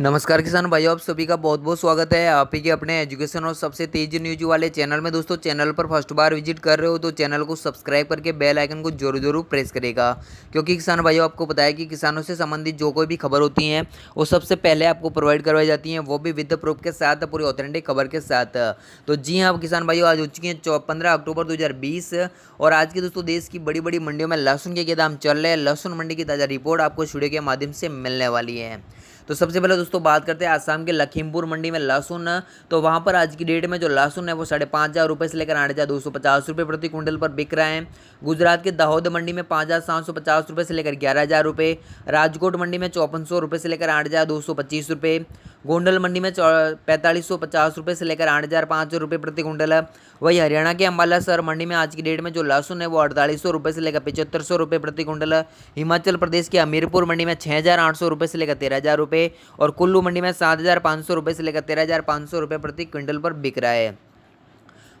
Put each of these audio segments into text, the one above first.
नमस्कार किसान भाइयों आप सभी का बहुत बहुत स्वागत है आप ही के अपने एजुकेशन और सबसे तेज न्यूज वाले चैनल में दोस्तों चैनल पर फर्स्ट बार विजिट कर रहे हो तो चैनल को सब्सक्राइब करके बेल आइकन को जरूर जरूर प्रेस करेगा क्योंकि किसान भाइयों आपको बताया कि किसानों से संबंधित जो कोई भी खबर होती हैं वो सबसे पहले आपको प्रोवाइड करवाई जाती हैं वो भी विद प्रूफ के साथ पूरी ऑथेंटिक खबर के साथ तो जी हाँ किसान भाइयों आज हो चुकी है पंद्रह अक्टूबर दो और आज के दोस्तों देश की बड़ी बड़ी मंडियों में लहसुन के दाम चल रहे हैं लहसुन मंडी की ताज़ा रिपोर्ट आपको स्टूडियो के माध्यम से मिलने वाली है तो सबसे पहले दोस्तों बात करते हैं आसाम के लखीमपुर मंडी में लहसुन तो वहाँ पर आज की डेट में जो लहसुन है वो साढ़े पाँच हज़ार रुपये से लेकर आठ हज़ार दो सौ पचास रुपये प्रति क्विंटल पर बिक रहा है गुजरात के दाहोद मंडी में पाँच हज़ार सात सौ पचास रुपये से लेकर ग्यारह हज़ार रुपये राजकोट मंडी में चौपन सौ रुपये से लेकर आठ हज़ार दो सौ पच्चीस रुपये गोंडल मंडी में पैंतालीस सौ पचास रुपये से लेकर आठ हज़ार पाँच सौ रुपये प्रति क्विंटल है वही हरियाणा के अम्बाला सर मंडी में आज की डेट में जो लहसुन है वो अड़तालीस सौ रुपये से लेकर पचहत्तर सौ रुपये प्रति क्विंटल हिमाचल प्रदेश के हमीरपुर मंडी में छः हज़ार आठ सौ रुपये से लेकर तेरह हज़ार रुपये रुपये और कुल्लू मंडी में सात हज़ार पाँच सौ रुपये से लेकर तेरह हज़ार पाँच सौ रुपये प्रति क्विंटल पर बिक रहा है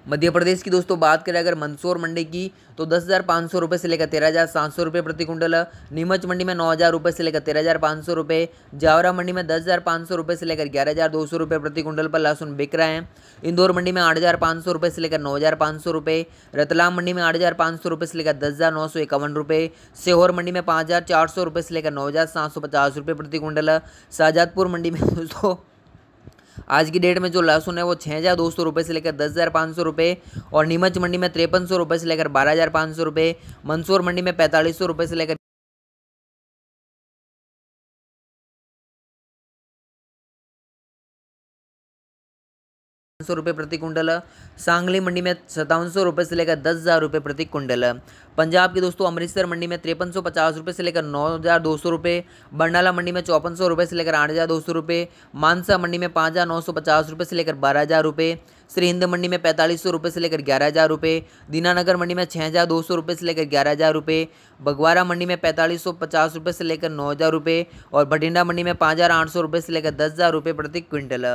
मध्य प्रदेश की दोस्तों बात करें अगर मंदसौर मंडी की तो दस हज़ार पाँच सौ रुपये से लेकर तेरह हज़ार सात सौ रुपये प्रति कुंटल नीमच मंडी में नौ हज़ार रुपये से लेकर तेरह हज़ार पाँच सौ रुपये जावरा मंडी में दस हज़ार पाँच सौ रुपये से लेकर ग्यारह हज़ार दो सौ रुपये प्रति कुंटल पर लहसुन बिक रहे हैं इंदौर मंडी में आठ हज़ार पाँच सौ रुपये से लेकर नौ हज़ार पाँच सौ रुपये रतलाम मंडी में आठ हज़ार पाँच सौ रुपये से लेकर दस हज़ार नौ सौ रुपये सेहोर मंडी में पाँच हज़ार चार सौ रुपये से लेकर नौ हज़ार सात सौ पचास रुपये प्रति कुंटल शाहजादपुर मंडी में दोस्तों आज की डेट में जो लहसुन है वो छः हज़ार दो सौ रुपये से लेकर दस हज़ार पाँच सौ रुपये और नीमच मंडी में तिरपन सौ रुपये से लेकर बारह हज़ार पाँच सौ रुपये मंसूर मंडी में पैंतालीस सौ रुपये से लेकर सौ रुपये प्रति कुंडल सांगली मंडी में सत्तावन सौ रुपये से लेकर दस हज़ार रुपये प्रति कुंडल पंजाब की दोस्तों अमृतसर मंडी में तिरपन सौ पचास रुपये से लेकर नौ हज़ार दो सौ रुपये बरनाला मंडी में चौपन सौ रुपये से लेकर आठ हज़ार दो सौ रुपये मानसा मंडी में पाँच हज़ार नौ सौ पचास रुपये से लेकर बारह हज़ार रुपये श्री हिंद मंडी में पैंतालीस सौ रुपये से लेकर ग्यारह हज़ार रुपये दीनानगर मंडी में छः हज़ार दो सौ रुपये से लेकर ग्यारह हज़ार रुपये बगवारा मंडी में पैंतालीस सौ पचास रुपये से लेकर नौ हज़ार रुपये और भटिंडा मंडी में पाँच हज़ार आठ सौ रुपये से लेकर दस हज़ार रुपये प्रति क्विंटल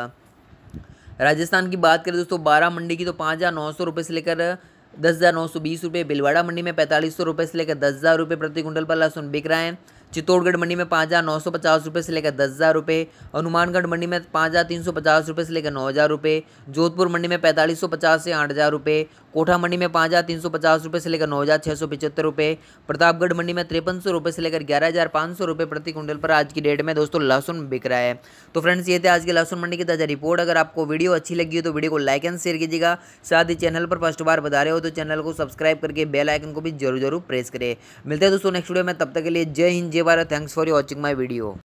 राजस्थान की बात करें दोस्तों बारह मंडी की तो पाँच हज़ार नौ सौ रुपये से लेकर दस हज़ार नौ सौ बीस रुपये बिलवाड़ा मंडी में पैंतालीस सौ रुपये से लेकर दस हज़ार रुपये प्रति कुंटल पर लहसुन बिक रहा है चित्तौड़गढ़ मंडी में पाँच हज़ार नौ सौ पचास रुपये से लेकर दस हज़ार रुपये हनुमानगढ़ मंडी में पाँच हज़ार तीन सौ पचास रुपये से लेकर नौ हज़ार रुपये जोधपुर मंडी में पैंतालीस सौ पचास से आठ हज़ार रुपये कोठा मंडी में पाँच हज़ार तीन सौ पचास रुपये से लेकर नौ हज़ार छः सौ पचहत्तर रुपये प्रतापगढ़ मंडी में तिरपन सौ रुपये से लेकर ग्यारह हज़ार पाँच सौ रुपये प्रति क्विंटल पर आज की डेट में दोस्तों लहसुन बिक रहा है तो फ्रेंड्स ये थे आज के लहसुन मंडी की ताज़ा रिपोर्ट अगर आपको वीडियो अच्छी लगी हो तो वीडियो को लाइक एंड शेयर कीजिएगा साथ ही चैनल पर फर्स्ट बार बता रहे हो तो चैनल को सब्सक्राइब करके बेल आइकन को भी जरूर जरूर प्रेस करें मिलते हैं दोस्तों नेक्स्ट वीडियो में तब तक के लिए जय Hind Jayawara. Thanks for watching my video.